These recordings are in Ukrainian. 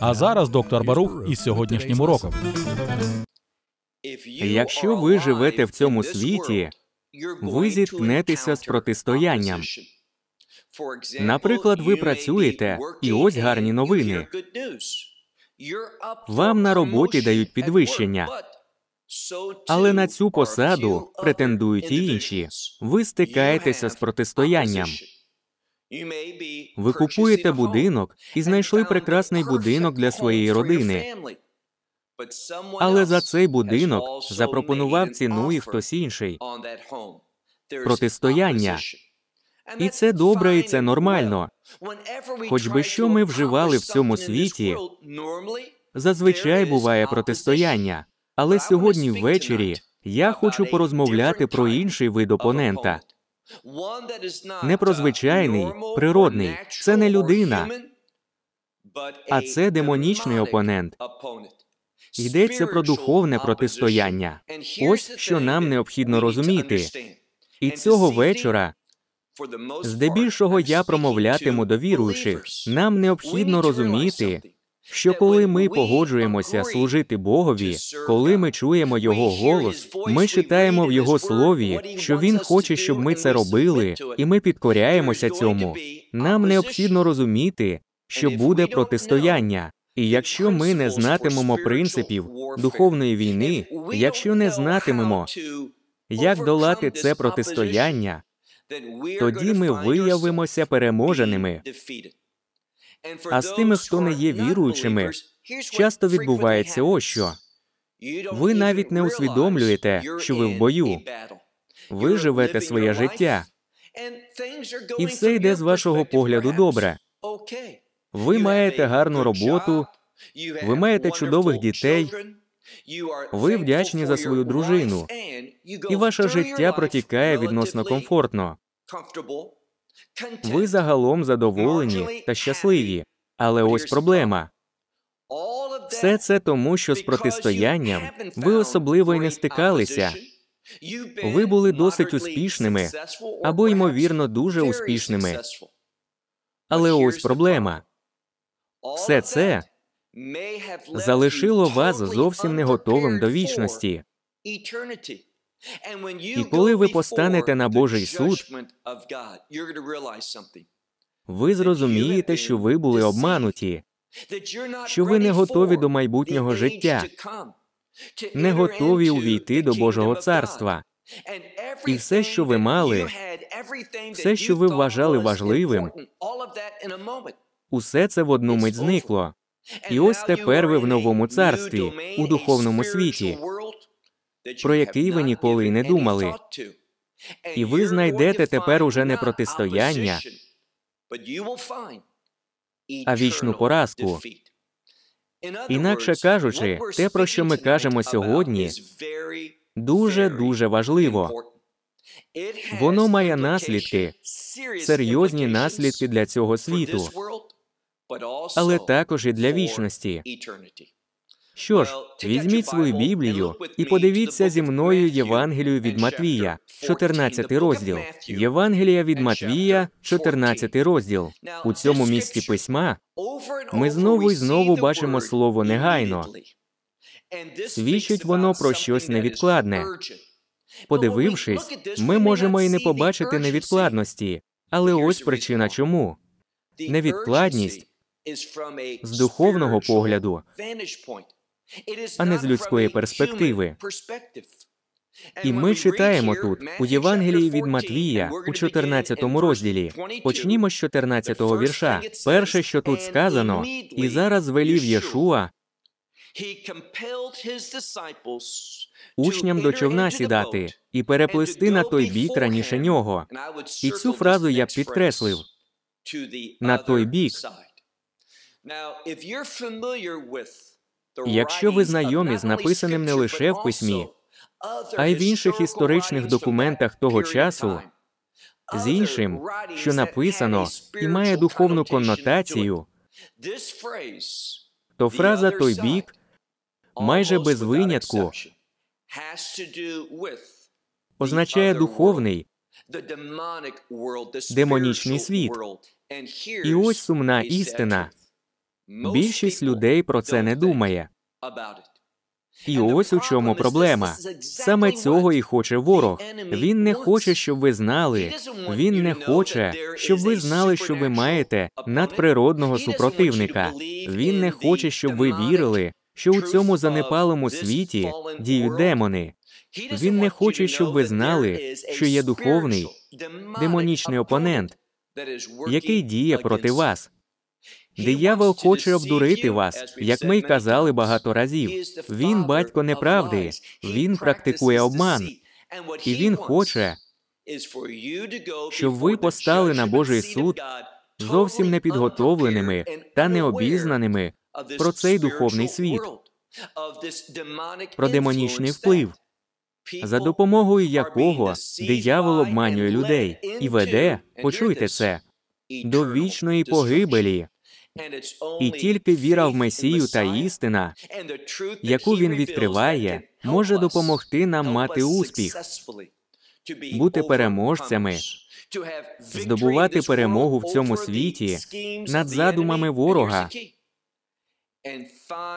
А зараз доктор Барух із сьогоднішнім уроком. Якщо ви живете в цьому світі, ви зіткнетеся з протистоянням. Наприклад, ви працюєте, і ось гарні новини. Вам на роботі дають підвищення, але на цю посаду претендують і інші. Ви стикаєтеся з протистоянням. Ви купуєте будинок і знайшли прекрасний будинок для своєї родини. Але за цей будинок запропонував ціну і хтось інший протистояння. І це добре, і це нормально. Хоч би що ми вживали в цьому світі, зазвичай буває протистояння. Але сьогодні ввечері я хочу порозмовляти про інший вид опонента не про звичайний, природний. Це не людина, а це демонічний опонент. Йдеться про духовне протистояння. Ось що нам необхідно розуміти. І цього вечора здебільшого я промовлятиму до віруючих. Нам необхідно розуміти, що коли ми погоджуємося служити Богові, коли ми чуємо Його голос, ми читаємо в Його слові, що Він хоче, щоб ми це робили, і ми підкоряємося цьому. Нам необхідно розуміти, що буде протистояння. І якщо ми не знатимемо принципів духовної війни, якщо не знатимемо, як долати це протистояння, тоді ми виявимося переможеними. А з тими, хто не є віруючими, часто відбувається ось що. Ви навіть не усвідомлюєте, що ви в бою. Ви живете своє життя, і все йде з вашого погляду добре. Ви маєте гарну роботу, ви маєте чудових дітей, ви вдячні за свою дружину, і ваше життя протікає відносно комфортно. Ви загалом задоволені та щасливі, але ось проблема. Все це тому, що з протистоянням ви особливо й не стикалися. Ви були досить успішними або, ймовірно, дуже успішними. Але ось проблема все це залишило вас зовсім не готовим до вічності. І коли ви постанете на Божий суд, ви зрозумієте, що ви були обмануті, що ви не готові до майбутнього життя, не готові увійти до Божого царства. І все, що ви мали, все, що ви вважали важливим, усе це в одну мить зникло. І ось тепер ви в новому царстві, у духовному світі про який ви ніколи й не думали. І ви знайдете тепер уже не протистояння, а вічну поразку. Інакше кажучи, те, про що ми кажемо сьогодні, дуже дуже важливо. Воно має наслідки, серйозні наслідки для цього світу, але також і для вічності. Що ж, візьміть свою Біблію і подивіться зі мною Євангелію від Матвія, 14 розділ. Євангелія від Матвія, 14 розділ. У цьому місці письма ми знову і знову бачимо слово негайно. Свідчить воно про щось невідкладне. Подивившись, ми можемо і не побачити невідкладності, але ось причина чому невідкладність з духовного погляду а не з людської перспективи. І ми читаємо тут у Євангелії від Матвія у 14 розділі. Почнімо з 14 вірша. Перше, що тут сказано, і зараз велів Єшуа учням до човна сідати і переплисти на той бік раніше нього. І цю фразу я б підкреслив на той бік. Якщо ви знайомі з написаним не лише в письмі, а й в інших історичних документах того часу, з іншим, що написано і має духовну коннотацію, то фраза той бік майже без винятку означає духовний демонічний світ. І ось сумна істина. Більшість людей про це не думає. І ось у чому проблема. Саме цього і хоче ворог. Він не хоче, щоб ви знали. Він не хоче, щоб ви знали, що ви маєте надприродного супротивника. Він не хоче, щоб ви вірили, що у цьому занепалому світі діють демони. Він не хоче, щоб ви знали, що є духовний демонічний опонент, який діє проти вас. Диявол хоче обдурити вас, як ми й казали багато разів. Він батько неправди, він практикує обман, і він хоче, щоб ви постали на Божий суд зовсім непідготовленими та необізнаними про цей духовний світ, про демонічний вплив, за допомогою якого диявол обманює людей і веде, почуйте це, до вічної погибелі. І тільки віра в Месію та істина, яку він відкриває, може допомогти нам мати успіх, бути переможцями, здобувати перемогу в цьому світі над задумами ворога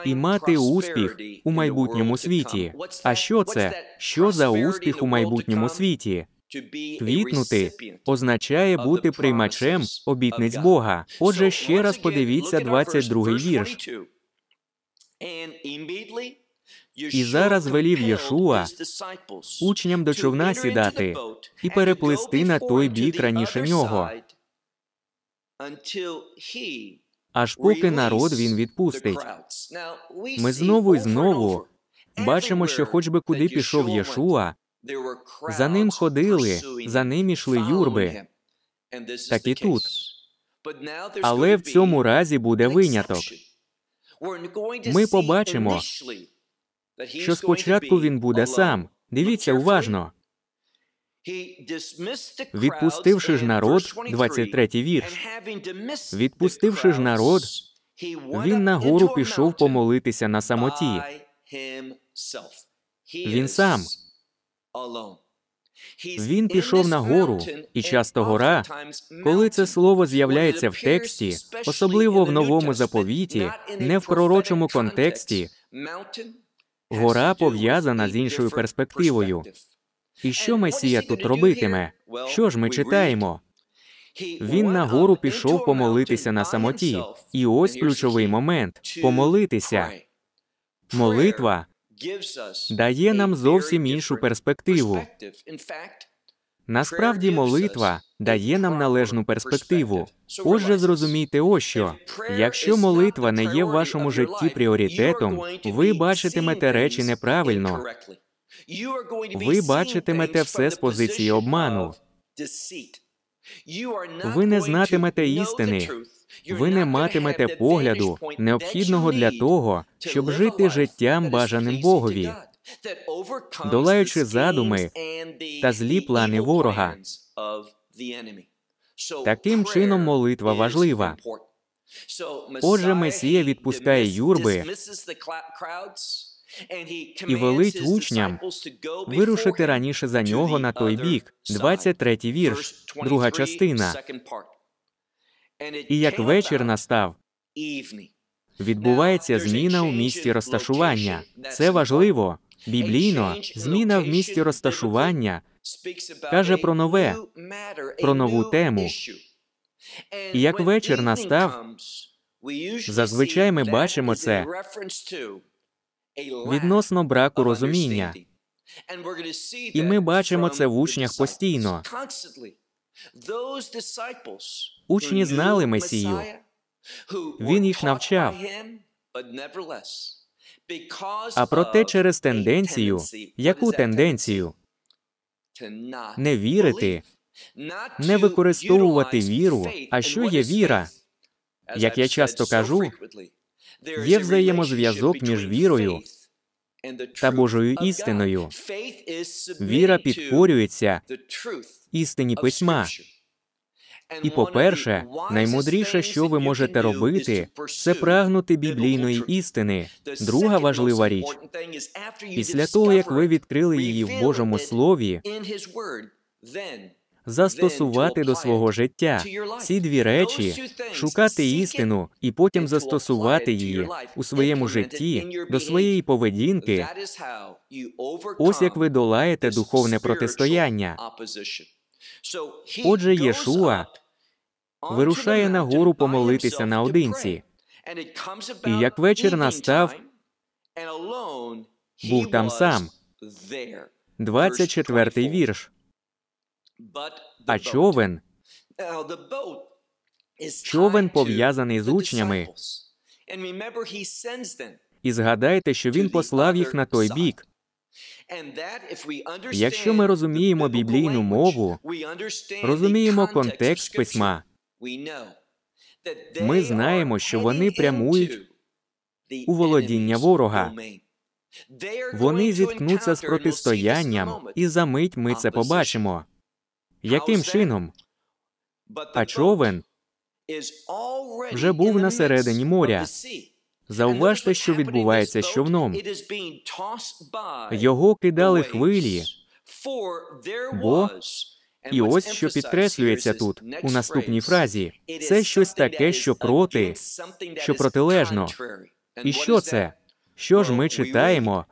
і мати успіх у майбутньому світі. А що це? Що за успіх у майбутньому світі? Квітнути означає бути приймачем обітниць Бога. Отже, ще раз подивіться 22 й вірш. І зараз велів Єшуа учням до човна сідати і переплисти на той бік раніше нього, аж поки народ він відпустить. Ми знову і знову бачимо, що хоч би куди пішов Єшуа, за ним ходили, за ним ішли юрби. Так і тут. Але в цьому разі буде виняток. Ми побачимо, що спочатку він буде сам. Дивіться уважно. Відпустивши ж народ, 23 й вірш. Відпустивши ж народ, він нагору пішов помолитися на самоті. Він сам. Він пішов на гору, і часто гора, коли це слово з'являється в тексті, особливо в новому заповіті, не в пророчому контексті, гора пов'язана з іншою перспективою. І що Месія тут робитиме? Що ж ми читаємо? Він на гору пішов помолитися на самоті, і ось ключовий момент помолитися. Молитва дає нам зовсім іншу перспективу. Насправді, молитва дає нам належну перспективу. Отже, зрозумійте, ось що якщо молитва не є в вашому житті пріоритетом, ви бачитимете речі неправильно. Ви бачитимете все з позиції обману. Ви не знатимете істини, ви не матимете погляду, необхідного для того, щоб жити життям бажаним Богові, долаючи задуми та злі плани ворога. Таким чином, молитва важлива. Отже, Месія відпускає юрби і велить учням вирушити раніше за нього на той бік, 23-й вірш, друга частина. І як вечір настав, відбувається зміна у місті розташування. Це важливо. Біблійно зміна в місті розташування каже про нове, про нову тему. І як вечір настав, зазвичай ми бачимо це відносно браку розуміння. І ми бачимо це в учнях постійно. Учні знали Месію. Він їх навчав. А проте через тенденцію, яку тенденцію не вірити, не використовувати віру. А що є віра? Як я часто кажу, є взаємозв'язок між вірою та Божою істиною. Віра підкорюється істині письма. І, по-перше, наймудріше, що ви можете робити, це прагнути біблійної істини. Друга важлива річ після того, як ви відкрили її в Божому Слові, застосувати до свого життя ці дві речі, шукати істину і потім застосувати її у своєму житті, до своєї поведінки. Ось як ви долаєте духовне протистояння. Отже, Єшуа вирушає на гору помолитися наодинці. І як вечір настав, був там сам. 24-й вірш а човен uh, човен пов'язаний з учнями. І згадайте, що він послав їх на той бік. Якщо ми розуміємо біблійну мову, розуміємо контекст письма. Ми знаємо, що вони прямують у володіння ворога. Вони зіткнуться з протистоянням, і за мить ми це побачимо яким чином? А човен вже був на середині моря. Зауважте, що відбувається з човном. Його кидали хвилі, бо і ось що підкреслюється тут у наступній фразі: це щось таке, що проти, що протилежно. І що це? Що ж ми читаємо?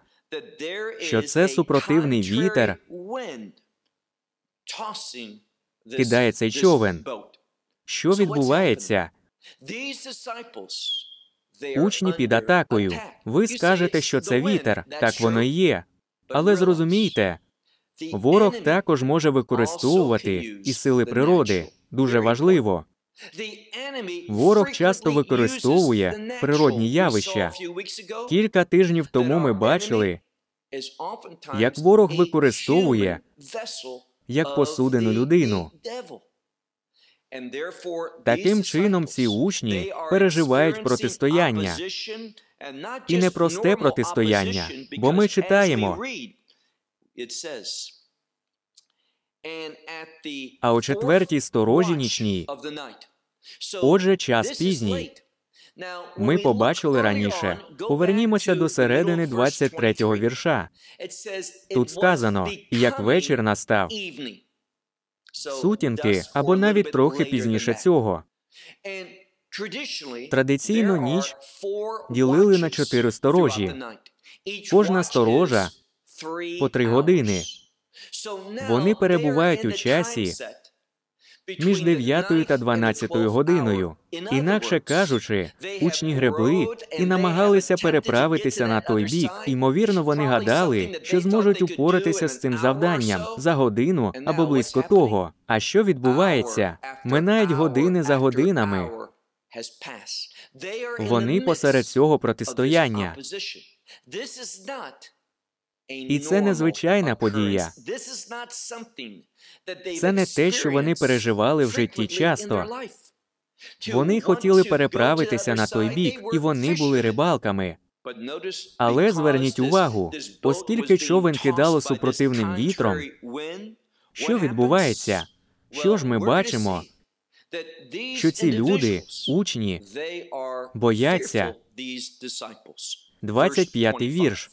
Що це супротивний вітер? кидає цей човен. Що відбувається? Учні під атакою. Ви скажете, що це вітер, так воно і є. Але зрозумійте, ворог також може використовувати і сили природи. Дуже важливо. Ворог часто використовує природні явища. Кілька тижнів тому ми бачили, як ворог використовує як посудину людину. Таким чином, ці учні переживають протистояння і непросте протистояння, бо ми читаємо. А о четвертій сторожі нічній, отже, час пізній. Ми побачили раніше. Повернімося до середини 23-го вірша. Тут сказано, як вечір настав сутінки або навіть трохи пізніше цього. Традиційно ніч ділили на чотири сторожі. Кожна сторожа по три години. Вони перебувають у часі між 9 та 12 годиною. Інакше кажучи, учні гребли і намагалися переправитися на той бік. Ймовірно, вони гадали, що зможуть упоратися з цим завданням за годину або близько того. А що відбувається? Минають години за годинами. Вони посеред цього протистояння. І це не звичайна подія. Це не те, що вони переживали в житті часто. Вони хотіли переправитися на той бік, і вони були рибалками. Але зверніть увагу, оскільки човен кидало супротивним вітром, що відбувається? Що ж ми бачимо? Що ці люди, учні, бояться 25-й вірш.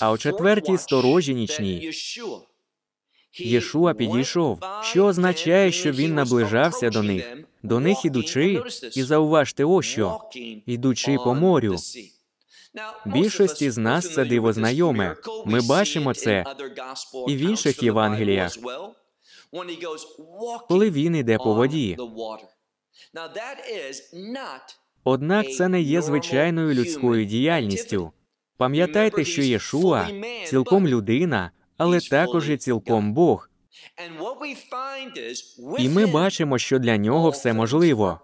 А у четвертій сторожі нічній Єшуа підійшов, що означає, що він наближався до них, до них ідучи, і зауважте ось що, ідучи по морю. Більшості з нас це диво знайоме. Ми бачимо це і в інших Євангеліях, коли він йде по воді. Однак це не є звичайною людською діяльністю. Пам'ятайте, що Єшуа цілком людина, але також і цілком Бог. І ми бачимо, що для нього все можливо.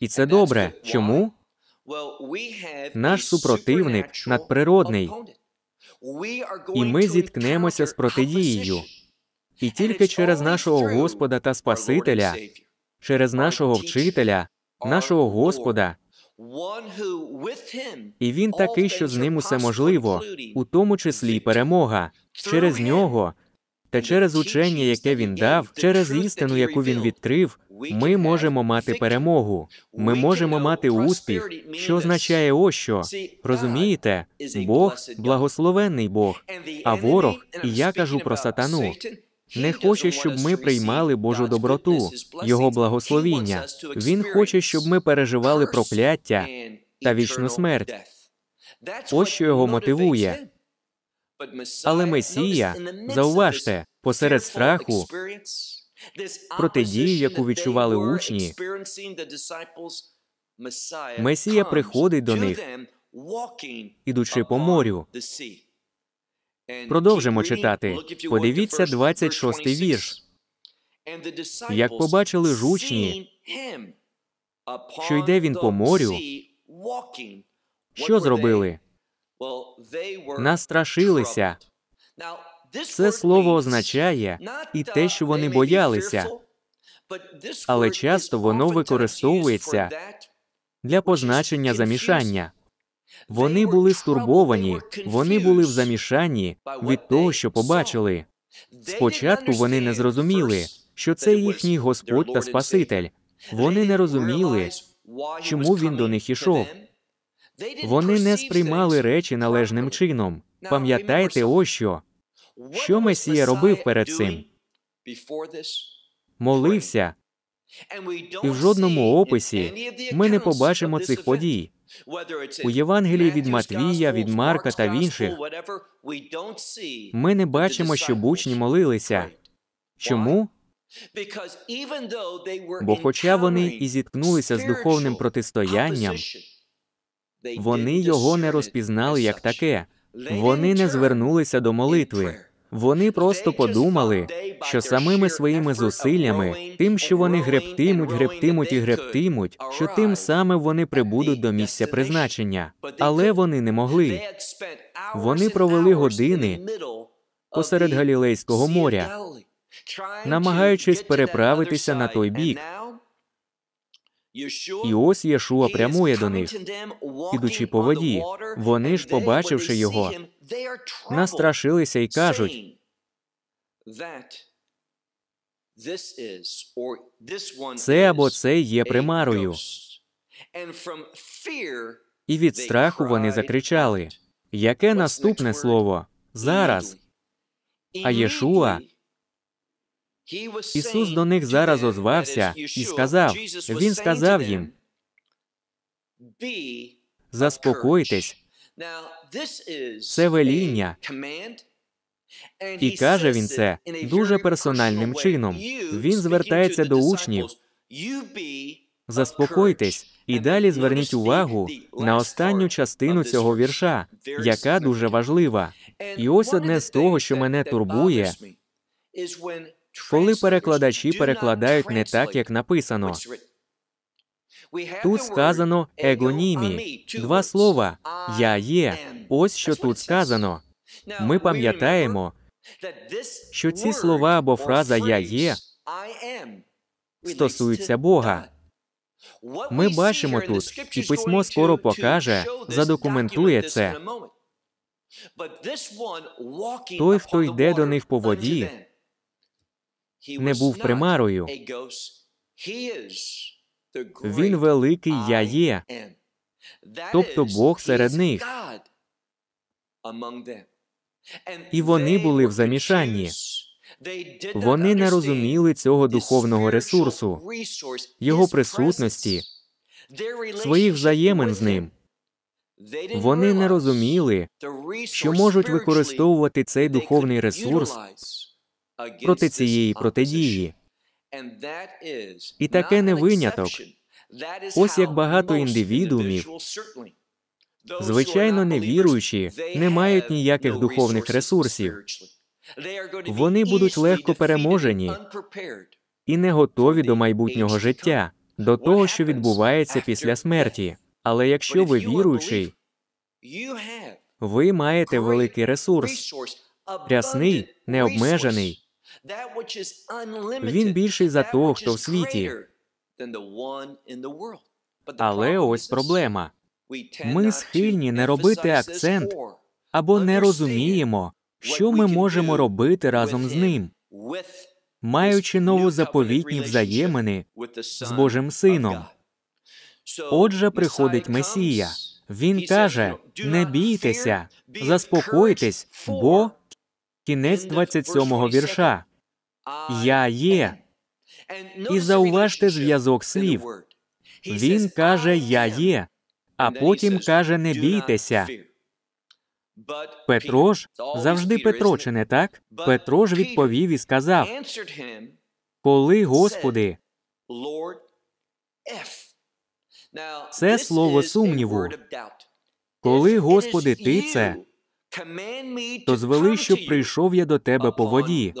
І це добре. Чому? Наш супротивник надприродний. І ми зіткнемося з протидією. І тільки через нашого Господа та Спасителя, через нашого вчителя, нашого Господа і він такий, що з ним усе можливо, у тому числі й перемога, через нього та через учення, яке він дав, через істину, яку він відкрив, ми можемо мати перемогу, ми можемо мати успіх, що означає ось що. Розумієте, Бог благословенний Бог, а ворог, і я кажу про сатану не хоче, щоб ми приймали Божу доброту, Його благословіння. Він хоче, щоб ми переживали прокляття та вічну смерть. Ось що його мотивує. Але Месія, зауважте, посеред страху, протидії, яку відчували учні, Месія приходить до них, ідучи по морю. Продовжимо читати. Подивіться 26-й вірш. Як побачили ж учні, що йде він по морю, що зробили? Настрашилися. Це слово означає і те, що вони боялися, але часто воно використовується для позначення замішання. Вони були стурбовані, вони були в замішанні від того, що побачили. Спочатку вони не зрозуміли, що це їхній Господь та Спаситель. Вони не розуміли, чому він до них ішов. Вони не сприймали речі належним чином. Пам'ятайте, ось що Що Месія робив перед цим? Молився, і в жодному описі ми не побачимо цих подій. У Євангелії від Матвія, від Марка та в інших ми не бачимо, що бучні молилися. Чому? Бо, хоча вони і зіткнулися з духовним протистоянням, вони його не розпізнали як таке, вони не звернулися до молитви. Вони просто подумали, що самими своїми зусиллями, тим, що вони гребтимуть, гребтимуть і гребтимуть, що тим саме вони прибудуть до місця призначення, але вони не могли. Вони провели години посеред Галілейського моря, намагаючись переправитися на той бік. І ось Єшуа прямує до них, ідучи по воді. Вони ж, побачивши його, настрашилися і кажуть, це або це є примарою. І від страху вони закричали. Яке наступне слово? Зараз. А Єшуа Ісус до них зараз озвався і сказав Він сказав їм Заспокойтесь, це веління. І каже він це дуже персональним чином. Він звертається до учнів. Заспокойтесь і далі зверніть увагу на останню частину цього вірша, яка дуже важлива. І ось одне з того, що мене турбує, коли перекладачі перекладають не так, як написано. Тут сказано еглонімі, два слова Я є. Ось що тут сказано. Ми пам'ятаємо, що ці слова або фраза Я є стосуються Бога. Ми бачимо тут, і письмо скоро покаже, задокументує це. Той, хто йде до них по воді, не був примарою. Він великий я є, тобто Бог серед них. І вони були в замішанні. Вони не розуміли цього духовного ресурсу, його присутності, своїх взаємин з ним. Вони не розуміли, що можуть використовувати цей духовний ресурс проти цієї протидії. І таке не виняток. Ось як багато індивідуумів, звичайно, невіруючі, не мають ніяких духовних ресурсів. Вони будуть легко переможені і не готові до майбутнього життя, до того, що відбувається після смерті. Але якщо ви віруючий, ви маєте великий ресурс, рясний, необмежений. Він більший за того, хто в світі. Але ось проблема. Ми схильні не робити акцент або не розуміємо, що ми можемо робити разом з ним, маючи новозаповітні взаємини з Божим Сином. Отже, приходить Месія. Він каже: не бійтеся, заспокойтесь, бо кінець 27-го вірша. Я є. І зауважте зв'язок слів. Він каже Я є, а потім каже Не бійтеся. Петро ж завжди Петро, чи не так? Петро ж відповів і сказав Коли Господи, це слово сумніву. Коли, Господи, ти це, то звели, щоб прийшов я до тебе по воді.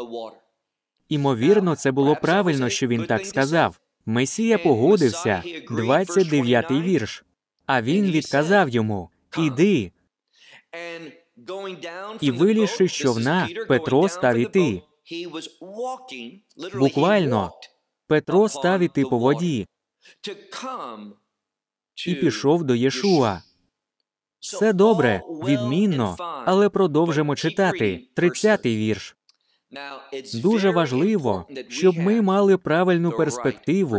Імовірно, це було правильно, що він так сказав. Месія погодився, 29-й вірш. А він відказав йому Іди. І вилізши з човна, Петро став іти. Буквально Петро став іти по воді і пішов до Єшуа. Все добре, відмінно, але продовжимо читати 30-й вірш. Дуже важливо, щоб ми мали правильну перспективу,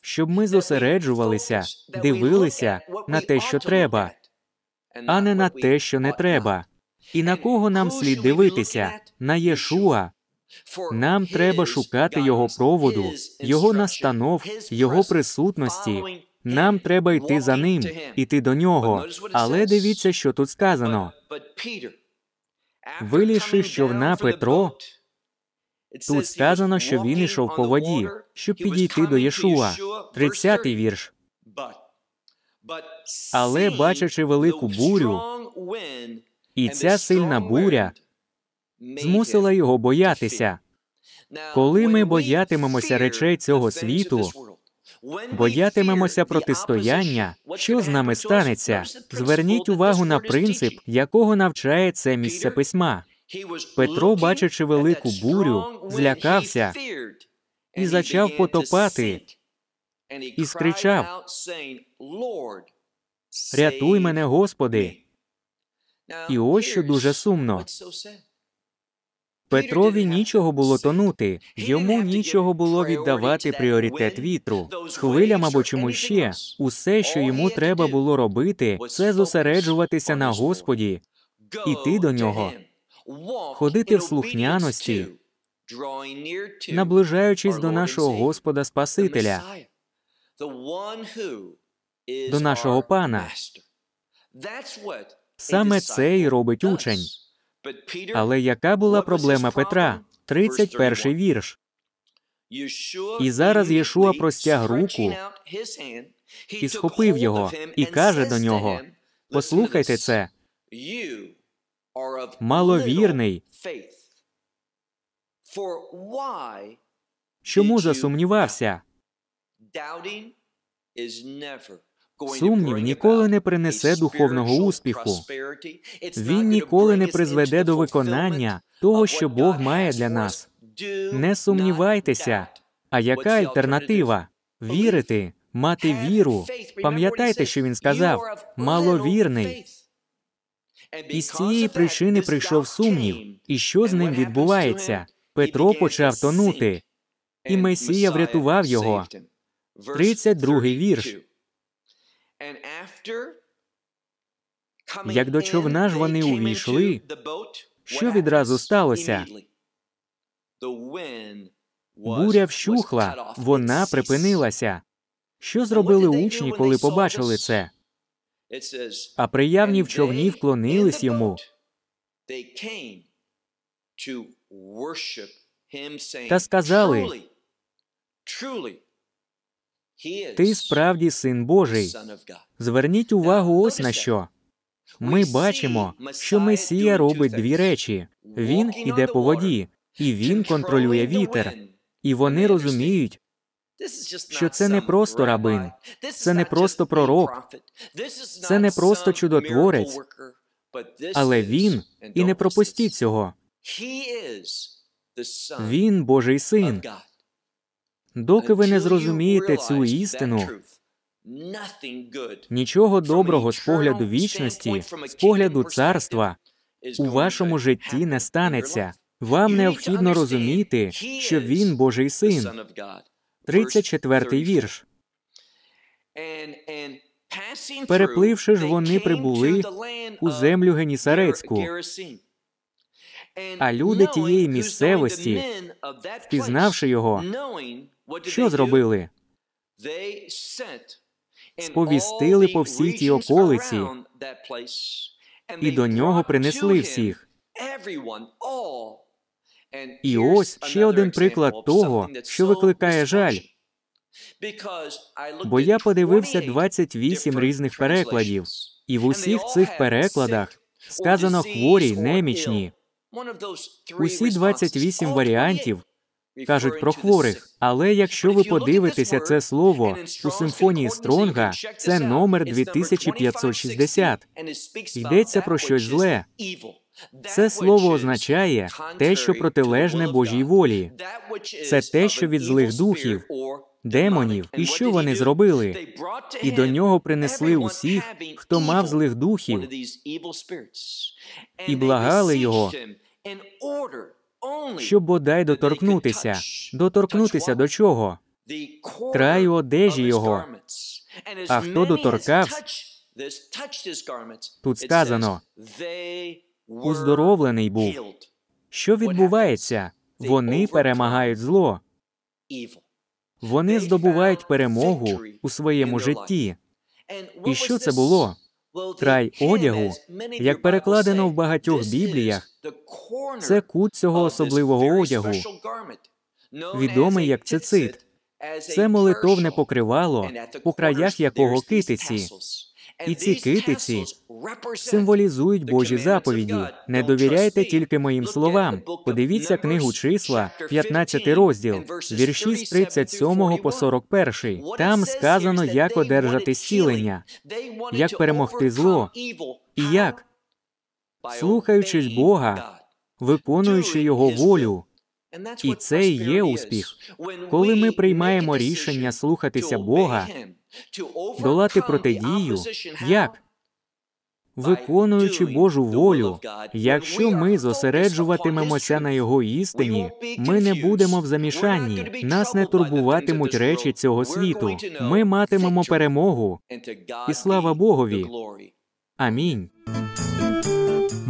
щоб ми зосереджувалися, дивилися на те, що треба, а не на те, що не треба. І на кого нам слід дивитися? На Єшуа. Нам треба шукати його проводу, його настанов, його присутності. Нам треба йти за ним, іти до нього. Але дивіться, що тут сказано. Вилізши з човна Петро. Тут сказано, що він йшов по воді, щоб підійти до Єшуа. 30-й вірш. Але, бачачи велику бурю, і ця сильна буря змусила його боятися. Коли ми боятимемося речей цього світу, боятимемося протистояння, що з нами станеться? Зверніть увагу на принцип, якого навчає це місце письма. Петро, бачачи велику бурю, злякався і зачав потопати і скричав: Рятуй мене, Господи. І ось що дуже сумно. Петрові нічого було тонути, йому нічого було віддавати пріоритет вітру, хвилям або чому ще. Усе, що йому треба було робити, це зосереджуватися на Господі, іти до нього ходити в слухняності, наближаючись до нашого Господа Спасителя, до нашого Пана. Саме це і робить учень. Але яка була проблема Петра? 31 вірш. І зараз Єшуа простяг руку і схопив його, і каже до нього: Послухайте це маловірний. Чому засумнівався? Сумнів ніколи не принесе духовного успіху. Він ніколи не призведе до виконання того, що Бог має для нас. Не сумнівайтеся. А яка альтернатива? Вірити, мати віру. Пам'ятайте, що він сказав маловірний. І з цієї причини прийшов сумнів, і що з ним відбувається? Петро почав тонути, і Месія врятував його. 32-й вірш. Як до човна ж вони увійшли, що відразу сталося? Буря вщухла, вона припинилася. Що зробили учні, коли побачили це? А приявні в човні вклонились йому та сказали, ти справді син Божий. Зверніть увагу ось на що. Ми бачимо, що Месія робить дві речі: він іде по воді, і він контролює вітер. І вони розуміють, що це не просто рабин, це не просто пророк, це не просто чудотворець, але він і не пропустіть цього. Він Божий син. Доки ви не зрозумієте цю істину, нічого доброго з погляду вічності, з погляду царства у вашому житті не станеться. Вам необхідно розуміти, що він Божий син. 34 вірш. Перепливши ж, вони прибули у землю Генісарецьку. А люди тієї місцевості, впізнавши його, що зробили? Сповістили по всій тій околиці, і до нього принесли всіх. І ось ще один приклад того, що викликає жаль. Бо я подивився 28 різних перекладів, і в усіх цих перекладах сказано хворі, немічні. Усі 28 варіантів кажуть про хворих. Але якщо ви подивитеся це слово у симфонії Стронга, це номер 2560. Йдеться про щось зле. Це слово означає те, що протилежне Божій волі, це те, що від злих духів, демонів, і що вони зробили? І до нього принесли усіх, хто мав злих духів, і благали його, щоб бодай доторкнутися, доторкнутися до чого? Краю одежі його. А хто доторкав? Тут сказано уздоровлений був. Що відбувається? Вони перемагають зло. Вони здобувають перемогу у своєму житті. І що це було? Край одягу, як перекладено в багатьох бібліях, це кут цього особливого одягу, відомий як цицит. Це молитовне покривало, по краях якого китиці. І ці китиці символізують Божі заповіді. Не довіряйте тільки моїм словам. Подивіться книгу числа, 15 розділ, вірші з 37 по 41. Там сказано, як одержати зцілення, як перемогти зло і як, слухаючись Бога, виконуючи його волю. І це і є успіх, коли ми приймаємо рішення слухатися Бога долати протидію, як виконуючи Божу волю, якщо ми зосереджуватимемося на його істині, ми не будемо в замішанні, нас не турбуватимуть речі цього світу. Ми матимемо перемогу і слава Богові. Амінь.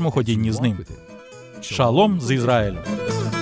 нашому ходінні з ним. Шалом з Ізраїлю!